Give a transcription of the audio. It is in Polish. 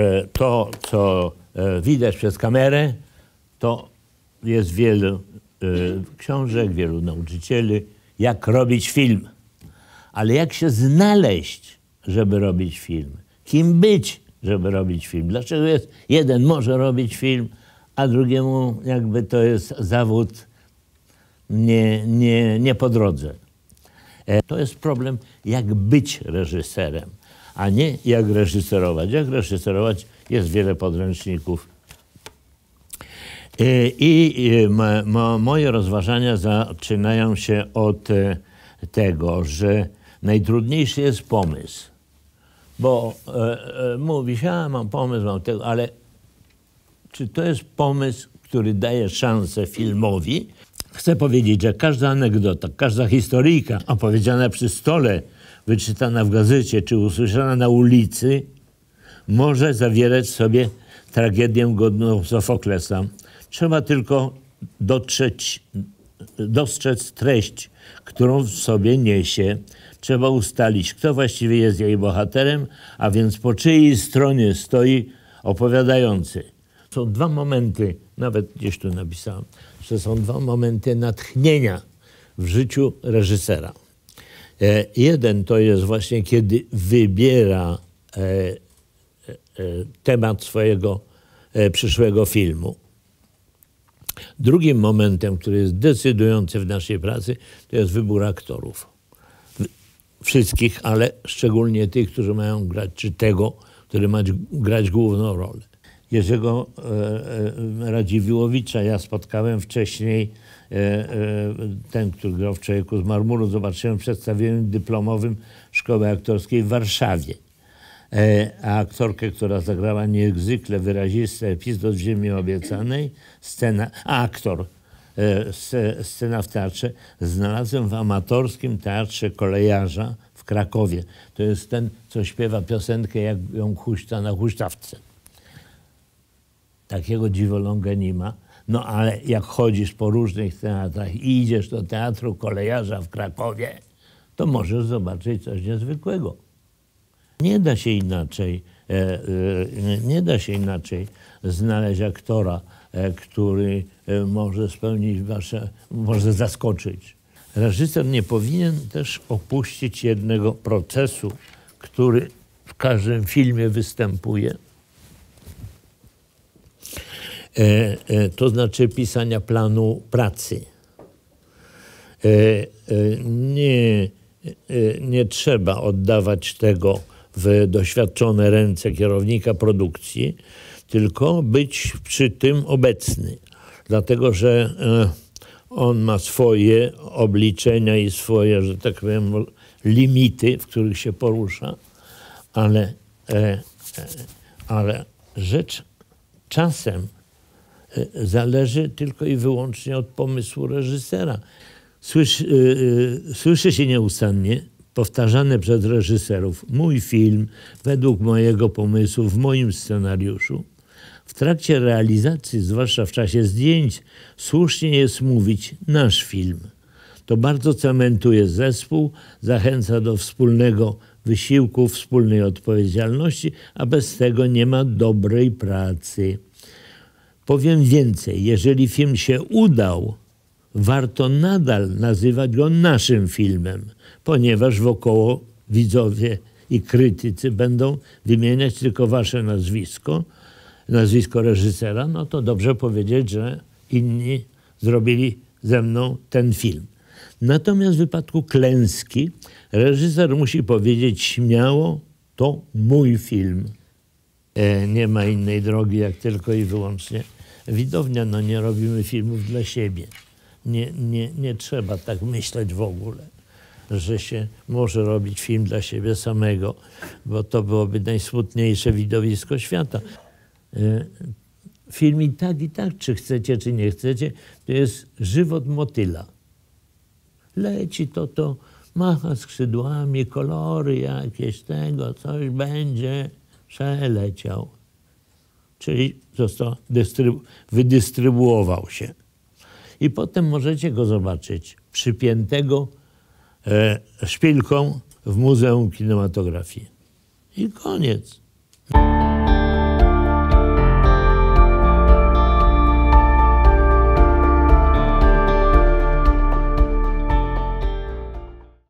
E, to, co e, widać przez kamerę, to jest wielu e, książek, wielu nauczycieli, jak robić film. Ale jak się znaleźć, żeby robić film? Kim być, żeby robić film? Dlaczego jest jeden może robić film, a drugiemu jakby to jest zawód nie, nie, nie po drodze? To jest problem, jak być reżyserem a nie jak reżyserować. Jak reżyserować jest wiele podręczników. I moje rozważania zaczynają się od e, tego, że najtrudniejszy jest pomysł. Bo e, e, mówi się, a mam pomysł, mam tego, ale czy to jest pomysł, który daje szansę filmowi? Chcę powiedzieć, że każda anegdota, każda historyjka opowiedziana przy stole wyczytana w gazecie czy usłyszana na ulicy, może zawierać w sobie tragedię godną Sofoklesa. Trzeba tylko dotrzeć, dostrzec treść, którą w sobie niesie. Trzeba ustalić, kto właściwie jest jej bohaterem, a więc po czyjej stronie stoi opowiadający. Są dwa momenty, nawet gdzieś tu napisałem, że są dwa momenty natchnienia w życiu reżysera. E, jeden to jest właśnie, kiedy wybiera e, e, temat swojego przyszłego filmu. Drugim momentem, który jest decydujący w naszej pracy, to jest wybór aktorów. Wszystkich, ale szczególnie tych, którzy mają grać, czy tego, który ma grać główną rolę. Jerzego e, e, Radziwiłowicza. Ja spotkałem wcześniej e, ten, który grał w Człowieku z Marmuru. Zobaczyłem w przedstawieniu dyplomowym Szkoły Aktorskiej w Warszawie. A aktorkę, która zagrała niezwykle wyraziste epizod w Ziemi Obiecanej, scena, a aktor, scena w teatrze, znalazłem w amatorskim teatrze kolejarza w Krakowie. To jest ten, co śpiewa piosenkę, jak ją huśta na huśtawce. Takiego dziwoląga nie ma. No ale jak chodzisz po różnych teatrach i idziesz do Teatru Kolejarza w Krakowie, to możesz zobaczyć coś niezwykłego. Nie da się inaczej, e, e, nie da się inaczej znaleźć aktora, e, który może spełnić wasze, może zaskoczyć. Reżyser nie powinien też opuścić jednego procesu, który w każdym filmie występuje, E, e, to znaczy pisania planu pracy. E, nie, nie trzeba oddawać tego w doświadczone ręce kierownika produkcji, tylko być przy tym obecny. Dlatego, że on ma swoje obliczenia i swoje, że tak powiem, limity, w których się porusza, ale, ale rzecz czasem E, zależy tylko i wyłącznie od pomysłu reżysera. E, e, słyszy, yy, się nieustannie powtarzane przez reżyserów mój film według mojego pomysłu w moim scenariuszu. W trakcie realizacji, zwłaszcza w czasie zdjęć, słusznie jest mówić nasz film. To bardzo cementuje zespół, zachęca do wspólnego wysiłku, wspólnej odpowiedzialności, a bez tego nie ma dobrej pracy. Powiem więcej, jeżeli film się udał, warto nadal nazywać go naszym filmem, ponieważ wokoło widzowie i krytycy będą wymieniać tylko wasze nazwisko, nazwisko reżysera, no to dobrze powiedzieć, że inni zrobili ze mną ten film. Natomiast w wypadku klęski reżyser musi powiedzieć śmiało, to mój film. E, nie ma innej drogi, jak tylko i wyłącznie widownia. No nie robimy filmów dla siebie. Nie, nie, nie trzeba tak myśleć w ogóle, że się może robić film dla siebie samego, bo to byłoby najsmutniejsze widowisko świata. E, film i tak, i tak, czy chcecie, czy nie chcecie, to jest żywot motyla. Leci to, to macha skrzydłami, kolory jakieś tego, coś będzie przeleciał. Czyli został dystrybu- wydystrybuował się. I potem możecie go zobaczyć przypiętego e, szpilką w Muzeum Kinematografii. I koniec.